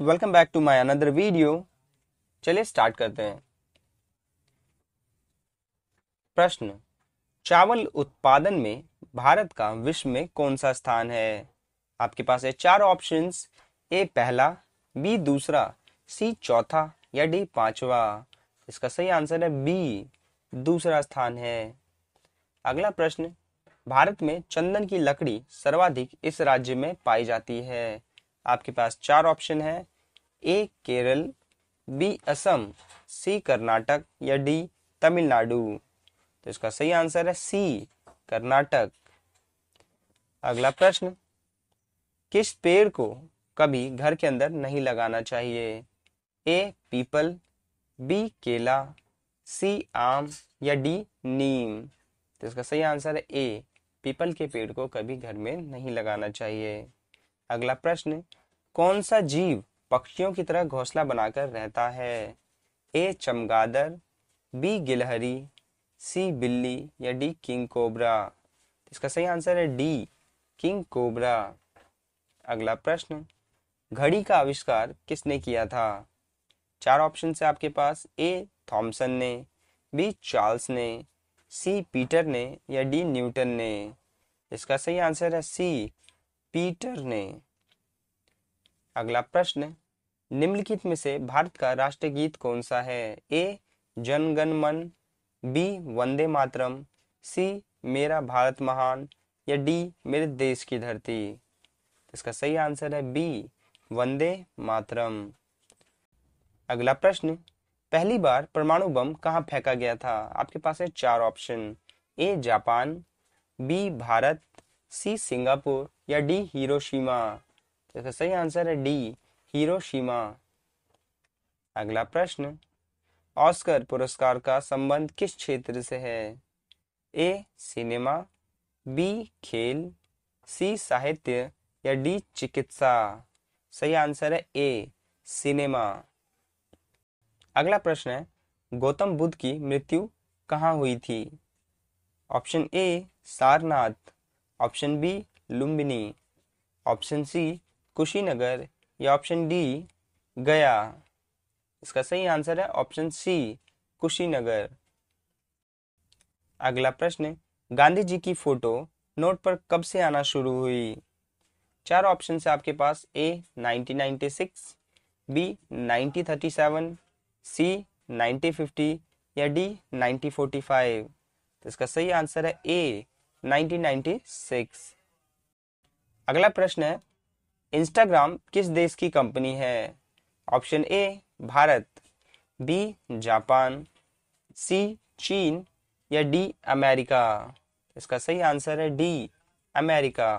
welcome back to my another video चलिए start करते हैं प्रश्न चावल उत्पादन में भारत का विश्व में कौन सा स्थान है आपके पास है चार ऑप्शंस ए पहला बी दूसरा सी चौथा या डी पांचवा इसका सही आंसर है बी दूसरा स्थान है अगला प्रश्न भारत में चंदन की लकड़ी सर्वाधिक इस राज्य में पाई जाती है आपके पास चार ऑप्शन है A Kerala B Assam C Karnataka या डी तमिलनाडु तो इसका सही आंसर है सी कर्नाटक अगला प्रश्न किस पेड़ को कभी घर के अंदर नहीं लगाना चाहिए ए पीपल बी केला सी आम या डी नीम तो इसका सही आंसर है ए पीपल के पेड़ को कभी घर में नहीं लगाना चाहिए अगला प्रश्न कौन सा जीव पक्षियों की तरह घोंसला बनाकर रहता है ए चमगादड़ बी गिलहरी सी बिल्ली या डी किंग कोबरा इसका सही आंसर है डी किंग कोबरा अगला प्रश्न घड़ी का आविष्कार किसने किया था चार ऑप्शन से आपके पास ए थॉमसन ने बी चार्ल्स ने सी पीटर ने या डी न्यूटन ने इसका सही आंसर है सी पीटर ने अगला प्रश्न निम्नलिखित में से भारत का राष्ट्रीय गीत कौन सा है ए जनगण मन बी वंदे मातरम सी मेरा भारत महान या डी मेरे देश की धरती तो इसका सही आंसर है बी वंदे मातरम अगला प्रश्न पहली बार परमाणु बम कहाँ फेंका गया था आपके पास है चार option A Japan B Bharat C Singapore या डी हिरोशिमा तो इसका सही आंसर है डी हिरोशिमा अगला प्रश्न ऑस्कर पुरस्कार का संबंध किस क्षेत्र से है ए सिनेमा बी खेल सी साहित्य या डी चिकित्सा सही आंसर है ए सिनेमा अगला प्रश्न है गौतम बुद्ध की मृत्यु कहाँ हुई थी option A Sarnath option B Lumbini option C Kushinagar या ऑप्शन डी गया इसका सही आंसर है ऑप्शन सी कुशीनगर अगला प्रश्न गांधी जी की फोटो नोट पर कब से आना शुरू हुई चार ऑप्शन है आपके पास ए 1996 बी 1937 सी 1950 या डी 1945 तो इसका सही आंसर है ए 1996 अगला प्रश्न है इंस्टाग्राम किस देश की कंपनी है option A Bharat B Japan C चीन या डी अमेरिका इसका सही आंसर है डी अमेरिका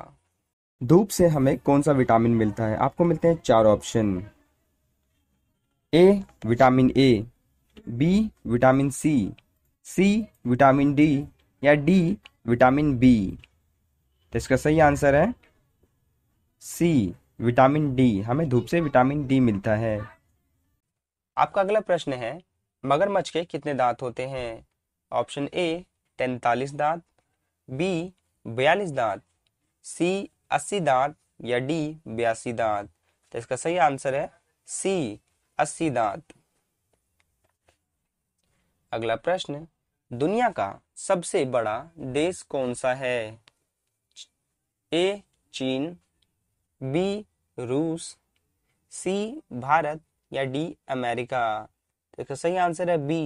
धूप से हमें कौन सा विटामिन मिलता है आपको मिलते हैं चार option A vitamin A B vitamin C C vitamin D या डी विटामिन बी तो इसका सही आंसर है सी विटामिन डी हमें धूप से विटामिन डी मिलता है आपका अगला प्रश्न है मगरमच्छ के कितने दांत होते हैं ऑप्शन ए तैतालीस दांत बी बयालीस दांत सी अस्सी दांत या डी बयासी दांत तो इसका सही आंसर है सी अस्सी दांत अगला प्रश्न दुनिया का सबसे बड़ा देश कौन सा है ए चीन बी रूस सी भारत या डी अमेरिका तो इसका सही आंसर है बी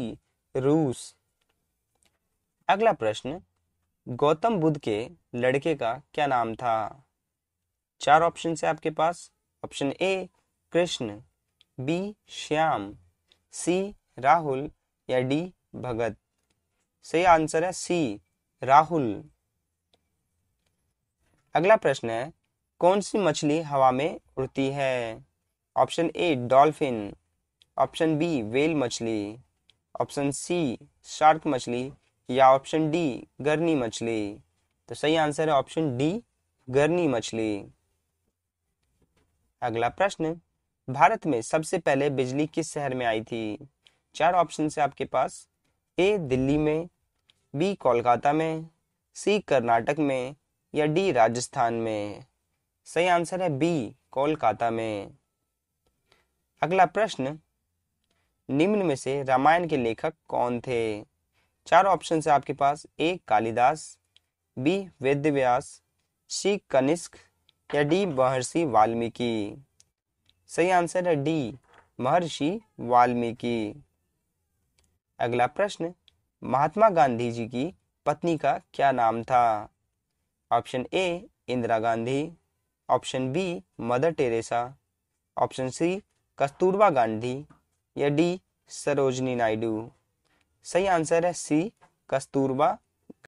रूस अगला प्रश्न गौतम बुद्ध के लड़के का क्या नाम था चार ऑप्शन है आपके पास option A Krishna B Shyam C Rahul या डी भगत सही आंसर है सी राहुल अगला प्रश्न है कौन सी मछली हवा में उड़ती है option A dolphin option B whale मछली ऑप्शन सी शार्क मछली या ऑप्शन डी गर्नी मछली तो सही आंसर है ऑप्शन डी गर्नी मछली अगला प्रश्न भारत में सबसे पहले बिजली किस शहर में आई थी चार ऑप्शन है आपके पास ए दिल्ली में बी कोलकाता में सी कर्नाटक में या डी राजस्थान में सही आंसर है बी कोलकाता में अगला प्रश्न निम्न में से रामायण के लेखक कौन थे चार ऑप्शन है आपके पास A Kalidas B Ved Vyas C Kanishka या डी महर्षि वाल्मीकि सही आंसर है डी महर्षि वाल्मीकि अगला प्रश्न महात्मा गांधी जी की पत्नी का क्या नाम था option A Indira Gandhi option B mother Teresa option C Kasturba Gandhi या डी सरोजनी नायडू सही आंसर है सी कस्तूरबा